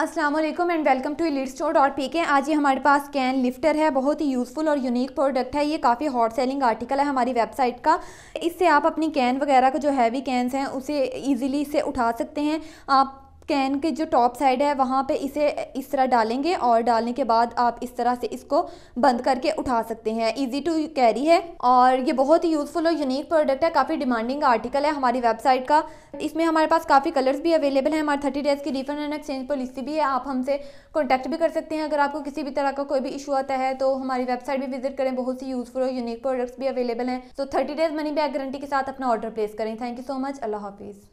Aslam and welcome to elite store dot P K आज ये हमारे पास कैन लिफ्टर है बहुत ही यूज़फुल और यूनिक प्रोडक्ट है ये काफ़ी हॉट सेलिंग आर्टिकल है हमारी वेबसाइट का इससे आप अपनी कैन वगैरह का जो हैवी कैंस हैं उसे ईजिली से उठा सकते हैं आप कैन के जो टॉप साइड है वहाँ पे इसे इस तरह डालेंगे और डालने के बाद आप इस तरह से इसको बंद करके उठा सकते हैं इजी टू कैरी है और ये बहुत ही यूज़फुल और यूनिक प्रोडक्ट है काफ़ी डिमांडिंग आर्टिकल है हमारी वेबसाइट का इसमें हमारे पास काफ़ी कलर्स भी अवेलेबल हैं हमारे थर्टी डेज़ की रिफंड एंड एक्सचेंज पॉलिसी भी है आप हमसे कॉन्टैक्ट भी कर सकते हैं अगर आपको किसी भी तरह का कोई भी इशू आता है तो हमारी वेबसाइट भी विजिट करें बहुत सी यूज़फुल और यूनिक प्रोडक्ट्स भी अवेलेबल हैं तो thirty days money back guarantee के साथ अपना ऑर्डर प्लेस करें थैंक यू सो मच अल्लाह हाफिज़